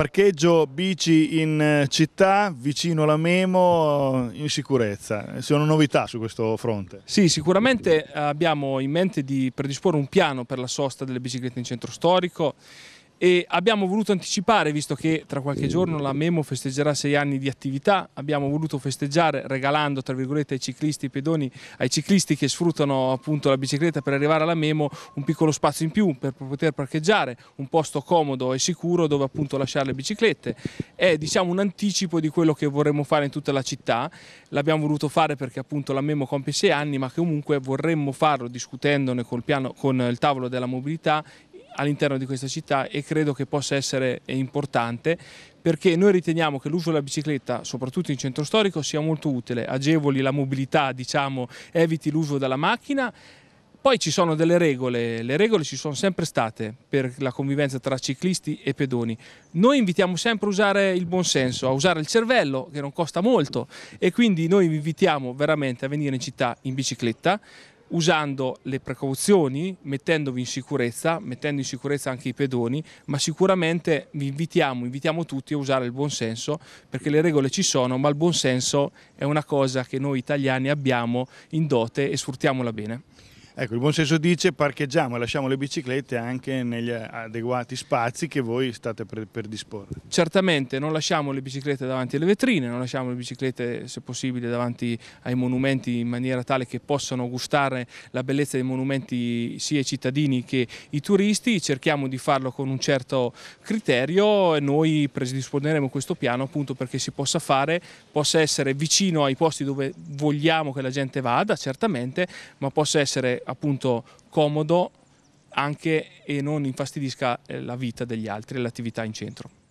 parcheggio bici in eh, città, vicino alla Memo, eh, in sicurezza. Sono novità su questo fronte? Sì, sicuramente eh, abbiamo in mente di predisporre un piano per la sosta delle biciclette in centro storico e abbiamo voluto anticipare, visto che tra qualche giorno la Memo festeggerà sei anni di attività, abbiamo voluto festeggiare regalando tra virgolette ai ciclisti, ai pedoni, ai ciclisti che sfruttano appunto la bicicletta per arrivare alla Memo un piccolo spazio in più per poter parcheggiare, un posto comodo e sicuro dove appunto lasciare le biciclette. È diciamo un anticipo di quello che vorremmo fare in tutta la città, l'abbiamo voluto fare perché appunto la Memo compie sei anni ma comunque vorremmo farlo discutendone col piano, con il tavolo della mobilità all'interno di questa città e credo che possa essere importante perché noi riteniamo che l'uso della bicicletta, soprattutto in centro storico, sia molto utile, agevoli la mobilità, diciamo, eviti l'uso della macchina poi ci sono delle regole, le regole ci sono sempre state per la convivenza tra ciclisti e pedoni. Noi invitiamo sempre a usare il buon senso, a usare il cervello che non costa molto e quindi noi vi invitiamo veramente a venire in città in bicicletta, usando le precauzioni, mettendovi in sicurezza, mettendo in sicurezza anche i pedoni, ma sicuramente vi invitiamo, invitiamo tutti a usare il buonsenso perché le regole ci sono, ma il buonsenso è una cosa che noi italiani abbiamo in dote e sfruttiamola bene. Ecco, il buon senso dice parcheggiamo e lasciamo le biciclette anche negli eh, adeguati spazi che voi state per, per disporre. Certamente, non lasciamo le biciclette davanti alle vetrine, non lasciamo le biciclette se possibile davanti ai monumenti in maniera tale che possano gustare la bellezza dei monumenti sia i cittadini che i turisti, cerchiamo di farlo con un certo criterio e noi predisponeremo questo piano appunto perché si possa fare, possa essere vicino ai posti dove vogliamo che la gente vada, certamente, ma possa essere appunto comodo anche e non infastidisca eh, la vita degli altri e l'attività in centro.